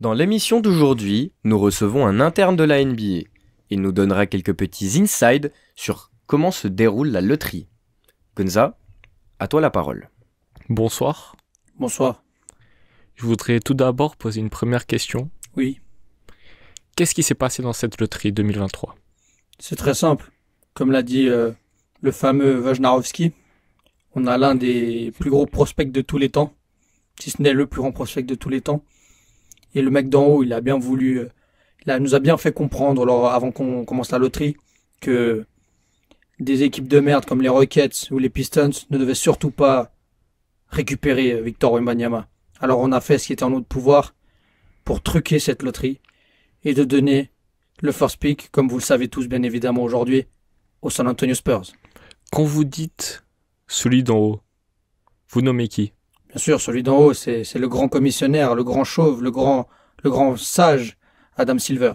Dans l'émission d'aujourd'hui, nous recevons un interne de la NBA. Il nous donnera quelques petits insides sur comment se déroule la loterie. Gonza, à toi la parole. Bonsoir. Bonsoir. Je voudrais tout d'abord poser une première question. Oui. Qu'est-ce qui s'est passé dans cette loterie 2023 C'est très simple. Comme l'a dit euh, le fameux Wojnarowski, on a l'un des plus gros prospects de tous les temps, si ce n'est le plus grand prospect de tous les temps. Et le mec d'en haut, il a bien voulu, euh, il nous a bien fait comprendre alors avant qu'on commence la loterie que des équipes de merde comme les Rockets ou les Pistons ne devaient surtout pas récupérer euh, Victor Wembanyama. Alors on a fait ce qui était en notre pouvoir pour truquer cette loterie et de donner le first pick, comme vous le savez tous bien évidemment aujourd'hui, au San Antonio Spurs. Quand vous dites celui d'en haut, vous nommez qui Bien sûr, celui d'en haut, c'est le grand commissionnaire, le grand chauve, le grand, le grand sage, Adam Silver.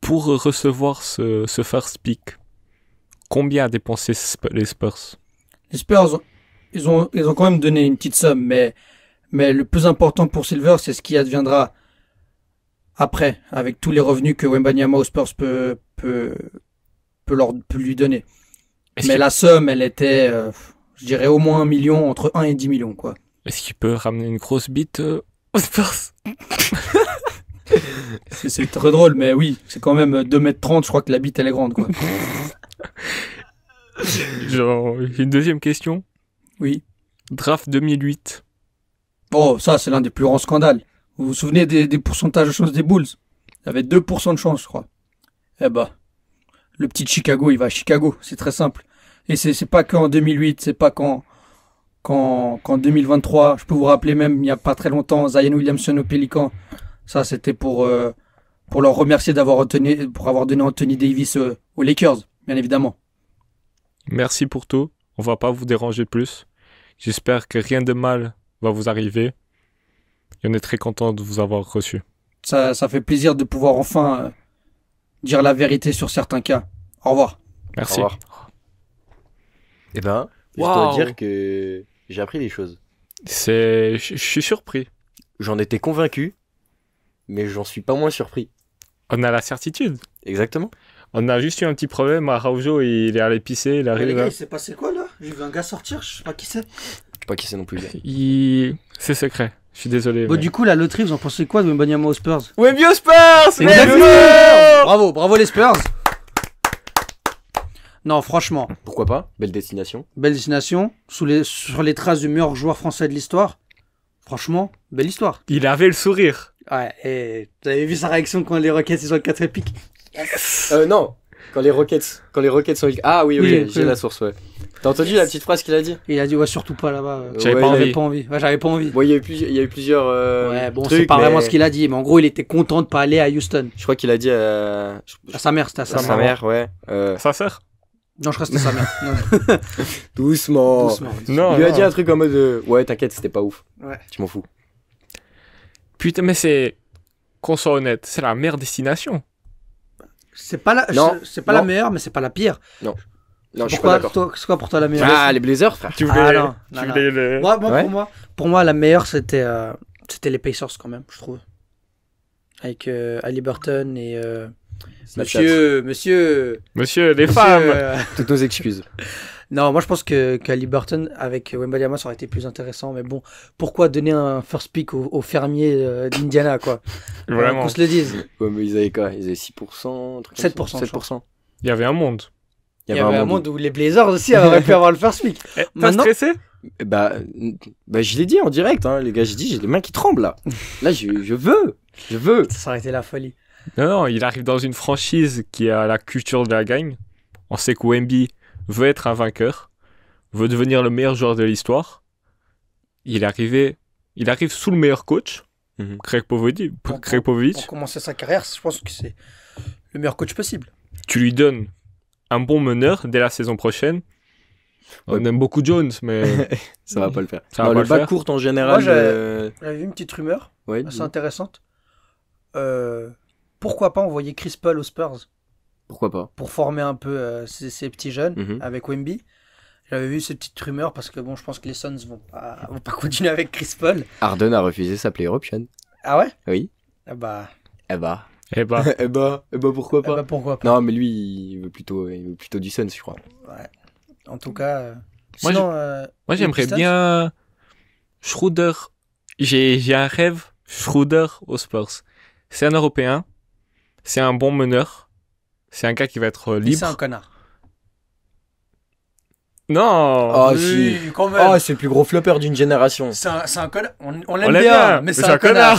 Pour recevoir ce, ce first pick, combien a dépensé les Spurs Les Spurs, ils ont, ils ont quand même donné une petite somme, mais, mais le plus important pour Silver, c'est ce qui adviendra après, avec tous les revenus que Wembanyama aux Spurs peut, peut, peut, leur, peut lui donner. Mais la somme, elle était... Euh, je dirais au moins un million, entre 1 et 10 millions, quoi. Est-ce qu'il peut ramener une grosse bite euh, aux C'est très drôle, mais oui, c'est quand même 2 mètres, 30 je crois que la bite, elle est grande, quoi. Genre, une deuxième question Oui. Draft 2008. Oh, ça, c'est l'un des plus grands scandales. Vous vous souvenez des, pourcentages de chance des Bulls Il y avait 2% de chance, je crois. Eh bah, le petit Chicago, il va à Chicago, c'est très simple. Et c'est n'est pas qu'en 2008, c'est pas qu'en 2023. Je peux vous rappeler même il n'y a pas très longtemps Zion Williamson au Pelicans, Ça c'était pour euh, pour leur remercier d'avoir pour avoir donné Anthony Davis euh, aux Lakers, bien évidemment. Merci pour tout. On va pas vous déranger plus. J'espère que rien de mal va vous arriver. Et on est très content de vous avoir reçu. Ça, ça fait plaisir de pouvoir enfin euh, dire la vérité sur certains cas. Au revoir. Merci. Au revoir. Eh ben, je dois dire que j'ai appris des choses. C'est, je suis surpris. J'en étais convaincu, mais j'en suis pas moins surpris. On a la certitude. Exactement. On a juste eu un petit problème à Raujo, il est allé pisser, il arrive. Les gars, il s'est passé quoi là J'ai vu un gars sortir, je sais pas qui c'est. pas qui c'est non plus. C'est secret. Je suis désolé. Bon, du coup, la loterie, vous en pensez quoi de moi aux Spurs Wemby aux Spurs Bravo, bravo les Spurs non, franchement. Pourquoi pas Belle destination. Belle destination, sous les, sur les traces du meilleur joueur français de l'histoire. Franchement, belle histoire. Il avait le sourire. Ouais, et t'avais vu sa réaction quand les Rockets ils ont le 4 épique euh, Non, quand les Rockets, quand les Rockets sont... Ah oui, oui, j'ai la source, ouais. T'as entendu la petite phrase qu'il a dit Il a dit ouais surtout pas là-bas. Euh. J'avais ouais, pas, envie. pas envie. Ouais, j'avais pas envie. Bon, il y a eu, plusieurs. Euh, ouais, bon, c'est pas vraiment ce qu'il a dit, mais en gros, il était content de pas aller à Houston. Je crois qu'il a dit à... à sa mère, c'était à, sa, mère. ouais. Euh, sa sœur non, je reste que c'était sa mère. doucement. Non, Il lui a dit un truc en mode euh, Ouais, t'inquiète, c'était pas ouf. Ouais. Tu m'en fous. Putain, mais c'est. Qu'on soit honnête, c'est la meilleure destination. C'est pas, la... c'est pas la meilleure, mais c'est pas la pire. Non. Non, je suis pas d'accord. toi- C'est quoi pour toi la meilleure Ah, les Blazers, frère. Tu voulais, Ah, moi, Pour, moi, pour moi, la meilleure, c'était euh, c'était les Pacers quand même, je trouve. Avec euh, Ali Burton et Monsieur, monsieur, monsieur, des femmes. Euh, Toutes nos excuses. Non, moi je pense que, que Burton avec Wembanyama ça aurait été plus intéressant, mais bon, pourquoi donner un first pick au fermier fermiers euh, d'Indiana quoi Vraiment. Qu'on se le dise. ils avaient quoi Ils avaient 6%, 7%. Il y avait un monde. Il y avait, un, monde où... les Blazers aussi auraient pu avoir le first pick. Eh, t'as stressé bah, bah, je l'ai dit en direct, hein, les gars, j'ai dit, j'ai les mains qui tremblent là. Là, je, je veux, je veux. Ça aurait été la folie. Non, non, il arrive dans une franchise qui a la culture de la gagne. On sait que Wemby veut être un vainqueur, veut devenir le meilleur joueur de l'histoire. Il est arrivé, il arrive sous le meilleur coach, Craig mhm. Pour, commencer sa carrière, je pense que c'est le meilleur coach possible. Tu lui donnes un bon meneur dès la saison prochaine. On aime beaucoup Jones, mais ça va pas le faire. va le, court en général. Moi, j'avais euh, vu une petite rumeur assez intéressante. Euh, pourquoi pas envoyer Chris Paul aux Spurs Pourquoi pas Pour former un peu euh, ces, petits jeunes mhm. avec Wemby. J'avais vu cette petite rumeur parce que bon, je pense que les Suns vont pas, vont pas continuer avec Chris Paul. Harden a refusé sa player option. Ah ouais Oui. Ah bah. Eh bah. Eh bah. Eh, bah. eh bah. pourquoi eh pas. Bah, pourquoi pas. Non mais lui il veut plutôt, plutôt du Suns je crois. Ouais. En tout cas. Euh, moi euh, j'aimerais bien Schroeder. J'ai un rêve Schroeder aux Spurs. C'est un Européen c'est un bon meneur. C'est un gars qui va être euh, libre. C'est un connard. Non ah, ah, c'est le plus gros flopper d'une génération. C'est un, connard. On, l'aime bien, mais c'est un, connard.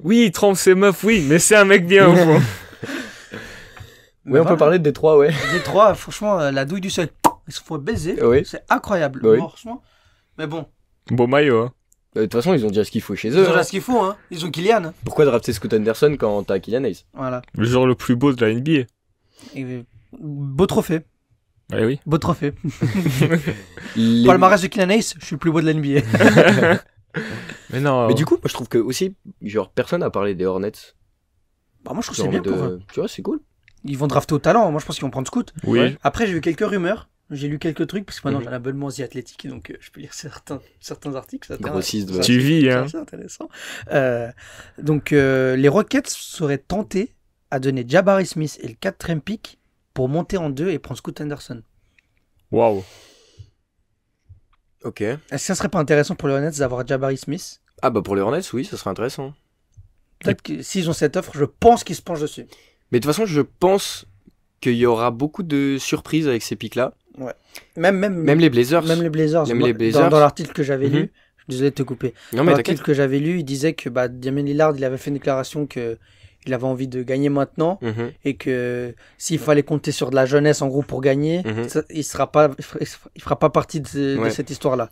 Oui, il trompe ses meufs, oui, mais c'est un mec bien au Oui, on peut parler de Détroit, ouais. Détroit, franchement, euh, la douille du sol. il se faut baiser. C'est incroyable. Mais bon. Beau maillot. Hein. Euh, de toute façon, ils ont déjà ce qu'il faut chez eux. Ils ont déjà hein. ce qu'il faut, hein. Ils ont Kylian. Pourquoi drafter Scott Anderson quand t'as Kylian Ace? Voilà. Le genre le plus beau de la NBA. Euh, beau trophée. Eh oui. Beau trophée. le Palmarès de Kylian Ace, je suis le plus beau de la NBA. Mais non. Mais du coup, moi, je trouve que aussi, genre, personne n'a parlé des Hornets. Bah, moi, je trouve c'est bien euh, Tu vois, c'est cool. Ils vont drafter au talent. Moi, je pense qu'ils vont prendre Scout. Oui. Après, j'ai vu quelques rumeurs j'ai lu quelques trucs parce que maintenant mhm. j'ai un abonnement The donc euh, je peux lire certains, certains articles. Ça Tu vis, hein. intéressant. Euh, donc euh, les Rockets seraient tentés à donner Jabari Smith et le 4 pick pour monter en deux et prendre Scoot Anderson. Waouh. Ok. Est-ce que ça serait pas intéressant pour les Hornets d'avoir Jabari Smith Ah bah pour les Hornets, oui, ça serait intéressant. Peut-être que s'ils ont cette offre, je pense qu'ils se penchent dessus. Mais de toute façon, je pense qu'il y aura beaucoup de surprises avec ces pics-là. Même, même, même les Blazers. Même les Blazers. Dans, l'article que j'avais mhm. lu, désolé de te couper. l'article que j'avais lu, il disait que bah, Damien Lillard, il avait fait une déclaration que il avait envie de gagner maintenant mhm. et que s'il fallait compter sur de la jeunesse en gros pour gagner, mhm. il sera pas, il fera pas partie de, cette histoire-là.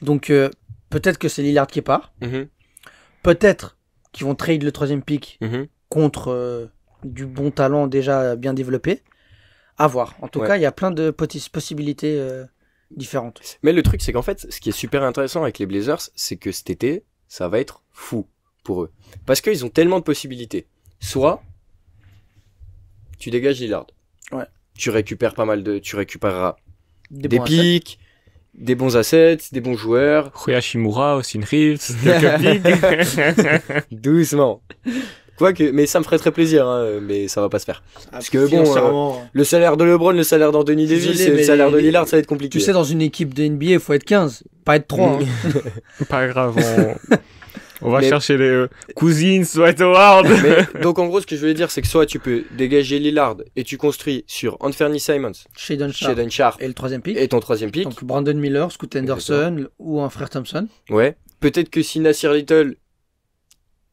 Donc euh, peut-être que c'est Lillard qui part. Peut-être qu'ils vont trade le troisième pick contre euh, du bon talent déjà bien développé. À voir. En tout cas, il y a plein de possibilités euh, différentes. Mais le truc, c'est qu'en fait, ce qui est super intéressant avec les Blazers, c'est que cet été, ça va être fou pour eux. Parce qu'ils ont tellement de possibilités. Soit, tu dégages Lillard. Tu récupères pas mal de. Tu récupéreras des, pics, des bons assets, des bons joueurs. aussi une Reeves, Doucement mais ça me ferait très plaisir, hein, mais ça va pas se faire. Ah, Parce que bon, euh, hein. le salaire de LeBron, le salaire d'Anthony Davis, le salaire de Lillard, ça va être compliqué. Tu sais, dans une équipe de NBA, il faut être 15, pas être 3. Hein. pas grave, on... On va chercher les euh, cousines, soit Howard. donc en gros, ce que je voulais dire, c'est que soit tu peux dégager Lillard et tu construis sur Anthony Simons, Shaden Sharp, et le troisième pick. Et ton troisième pick. Donc Brandon Miller, Scoot Henderson ou un frère Thompson. Ouais. Peut-être que si Nassir Little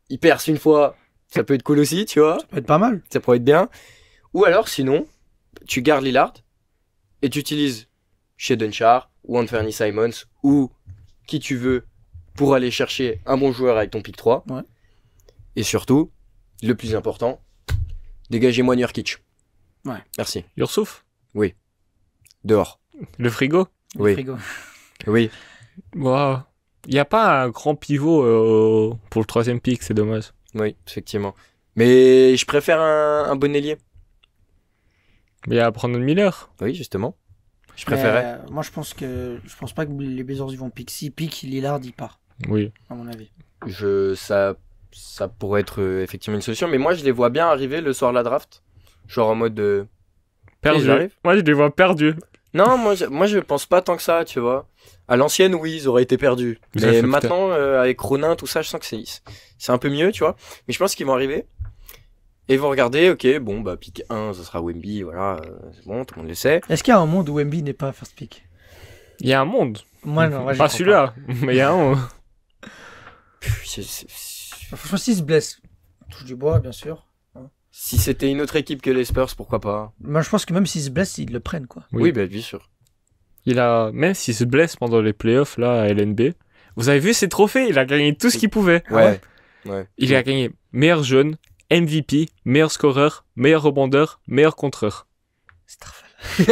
il perce une fois, ça peut être cool aussi, tu vois. Ça peut être pas mal. Ça pourrait être bien. Ou alors, sinon, tu gardes Lillard et tu utilises chez Dunchar ou Anthony Simons ou qui tu veux pour aller chercher un bon joueur avec ton pick 3. Et surtout, le plus important, dégagez-moi Nurkic. Ouais. Merci. Yursouf Oui. Dehors. Le frigo Oui. Le frigo. oui. Waouh, Il n'y a pas un grand pivot euh, pour le troisième pick, c'est dommage. Oui, effectivement. Mais je préfère un, bon ailier. Mais à prendre Miller. Oui, justement. Je préférais. Euh, moi, je pense que je pense pas que les Bézards vont piquer Si est Lillard, il part. Oui. À mon avis. Je ça ça pourrait être euh, effectivement une solution, mais moi je les vois bien arriver le soir de la draft, genre en mode de. Euh, Perdu. Moi je les vois perdus. Non, moi, je, moi, pense pas tant que ça, tu vois. À l'ancienne, oui, ils auraient été perdus. mais maintenant, euh, avec Ronin, tout ça, je sens que c'est, un peu mieux, tu vois. Mais je pense qu'ils vont arriver. Et vont regarder ok, bon, bah, pick 1, ça sera Wemby, voilà, euh, c'est bon, tout le monde le sait. Est-ce qu'il y a un monde où Wemby n'est pas first pick Il y a un monde. Moi, non, moi, Pas celui-là, mais il y a un. Pff, Franchement, se blesse, touche du bois, bien sûr. Si c'était une autre équipe que les Spurs, pourquoi pas Moi, je pense que même s'ils se blesse, ils le prennent, quoi. Oui, ben, bien sûr. Il a, même s'ils se blesse pendant les playoffs, là, à LNB, vous avez vu ses trophées, il a gagné tout ce qu'il pouvait. Ah ouais. Il a gagné meilleur jeune, MVP, meilleur scoreur, meilleur rebondeur, meilleur contreur. C'est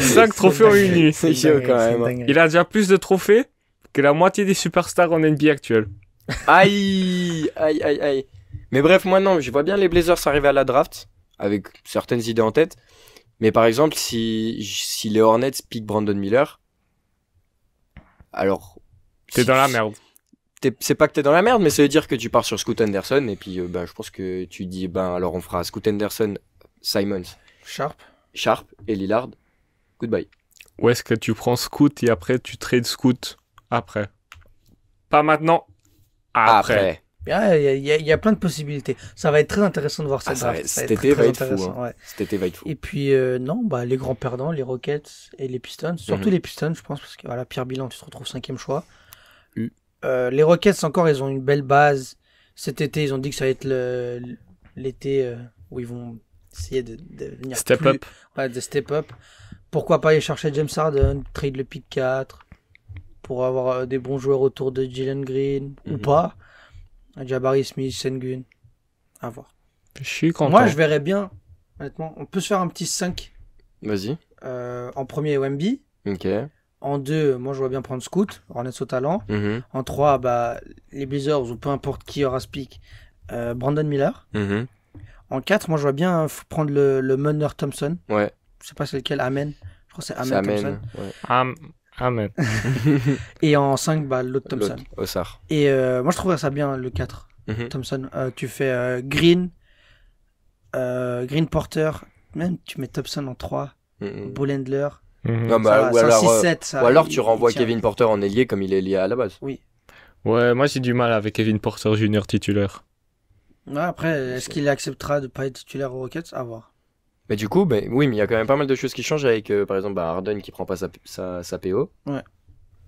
Cinq trophées en une nuit. C'est chaud quand même. Il a déjà plus de trophées que la moitié des superstars en NBA actuel. Aïe, aïe, aïe, aïe. Mais bref, moi non, je vois bien les Blazers arriver à la draft avec certaines idées en tête. Mais par exemple, si, les Hornets piquent Brandon Miller, alors. T'es dans la merde. c'est pas que t'es dans la merde, mais ça veut dire que tu pars sur Scoot Anderson et puis ben, je pense que tu dis eh ben alors on fera Scoot Anderson, Simons, Sharp, Sharp et Lillard. Goodbye. Ou est-ce que tu prends Scoot et après tu trades Scoot après Pas maintenant, après. Il y, a plein de possibilités. Ça va être très intéressant de voir Ça, ah, hein. cet, été va être fou, fou. Et puis, euh, non, bah, les grands perdants, les Rockets et les Pistons. Surtout mhm. les Pistons, je pense, parce que voilà, Pierre Bilan, tu te retrouves cinquième choix. Mm. Euh, les Rockets, encore, ils ont une belle base. Cet été, ils ont dit que ça va être l'été euh, où ils vont essayer de, de venir step plus, up. Ouais, de step up. Pourquoi pas aller chercher James Harden, trade le pick 4 pour avoir des bons joueurs autour de Jalen Green ou mhm. pas. Jabari Smith, Sengun. À voir. Je suis content. Moi, je verrais bien, honnêtement, on peut se faire un petit 5. Vas-y. Euh, en premier, Wemby. Ok. En deux, moi, je vois bien prendre Scoot, René au talent. Mhm. En trois, bah, les Blazers, ou peu importe qui aura ce euh, Brandon Miller. Mhm. En quatre, moi, je vois bien hein, prendre le, Munner Thompson. Ouais. Je sais pas c'est lequel, Amen. Je crois que c'est Amen, Thompson. Ouais. Amen. Ah, et en 5, bah, l'autre Thompson. Et euh, moi, je trouverais ça bien, le 4, mhm. Thompson. Euh, tu fais euh, Green, Green Porter, même tu mets Thompson en 3, mm mhm. bah, ou, alors, tu renvoies Kevin Porter en ailier comme il est lié à la base. Oui. Ouais, moi j'ai du mal avec Kevin Porter Junior titulaire. après, est-ce qu'il acceptera de pas être titulaire aux Rockets À voir. Mais du coup, ben oui, mais il y a quand même pas mal de choses qui changent avec, euh, par exemple, Harden ben, qui prend pas sa, sa, sa PO. Ouais.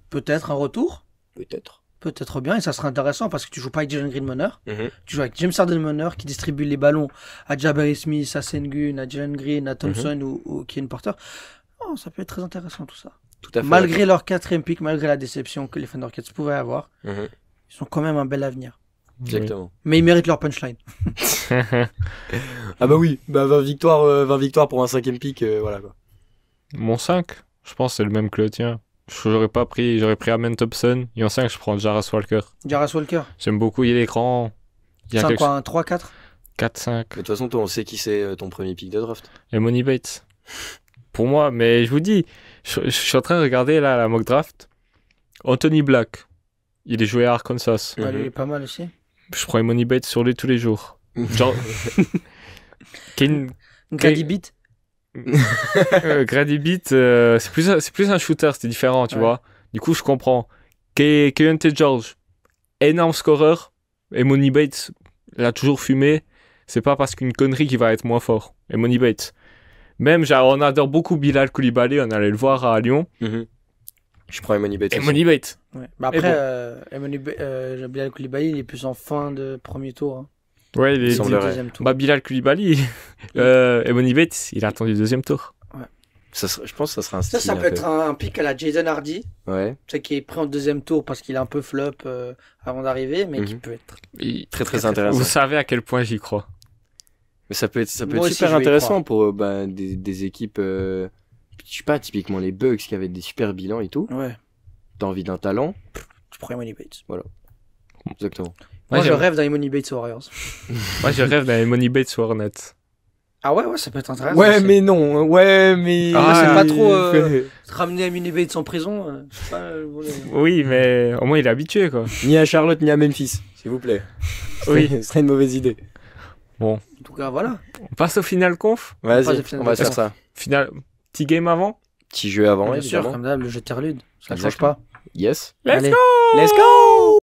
Peut-être un retour Peut-être. Peut-être bien, et ça serait intéressant parce que tu joues pas avec Jalen Green mm-hmm. tu joues avec James Harden qui distribue les ballons à Jabari Smith, à Sengun, à Jalen Green, à Thompson mm-hmm. ou, ou porteur. Porter. Oh, ça peut être très intéressant tout ça. Tout à fait. Malgré leur quatrième pick, malgré la déception que les Thunder pouvaient avoir, mm-hmm. ils ont quand même un bel avenir. Exactement. Mais ils méritent leur punchline. ah bah oui, bah 20 victoires, 20 euh, victoires pour un cinquième pick, euh, voilà quoi. Mon 5, je pense c'est le même que le tien. J'aurais pas pris, j'aurais pris Amen Thompson. Et en 5, je prends Jaras Walker. Jaras Walker J'aime beaucoup, il est grand. y a 5 quoi, un 3, 4 4, 5. de toute façon, toi, on sait qui c'est euh, ton premier pick de draft. Et Money Bates. Pour moi, mais je vous dis, je, suis en train de regarder là la mock draft. Anthony Black, il est joué à Arkansas. Bah, il mhm. est pas mal aussi je prends money sur les tous les jours. Genre. Grady euh, Grady euh, c'est plus, un- c'est plus un shooter, c'est différent, tu vois. Du coup, je comprends. George, énorme scoreur. Et Money Bates l'a toujours fumé. C'est pas parce qu'une connerie qu'il va être moins fort. Et Bates. Même, on adore beaucoup Bilal Koulibaly, on allait le voir à Lyon. Mhm. Je prends Emoni Bates. Emoni Bates. après, bon. Euh, Bilal Koulibaly, il est plus en fin de premier tour. Hein. Ouais, il est deuxième tour. Bah, Bilal Koulibaly, euh, Emoni il a attendu le deuxième tour. Ça je pense que ça sera un style. Ça, ça peut être un, pic à la Jason Hardy. Ouais. C'est qui est pris en deuxième tour parce qu'il est un peu flop euh, avant d'arriver, mais qui mhm. peut être très, très, intéressant. Vous savez à quel point j'y crois. Mais ça peut être, ça peut être super intéressant pour euh, bah, des, équipes je sais pas, typiquement les bugs qui avaient des super bilans et tout. Ouais. T'as envie d'un talent. Tu prends Money Bates. Voilà. Exactement. Moi, je rêve d'un Money Bates Warriors. Moi, je rêve d'un Money Bates Warnet. Ah ouais, ouais, ça peut être intéressant. Ouais, mais non. Hein, ouais, mais. Ah, c'est pas trop. Euh, ramener à Money Bates en prison. je euh, sais pas, euh, Oui, mais au moins il est habitué, quoi. Ni à Charlotte, ni à Memphis, s'il vous plaît. Oui. Ce serait une mauvaise idée. Bon, En tout cas, voilà. on passe au final conf. Vas-y, on va faire ça. Final, Petit game avant Petit jeu avant, bien évidemment. sûr, comme d'hab, le jeu Terre-Lude. Ça ne change pas. Yes. Let's go Let's go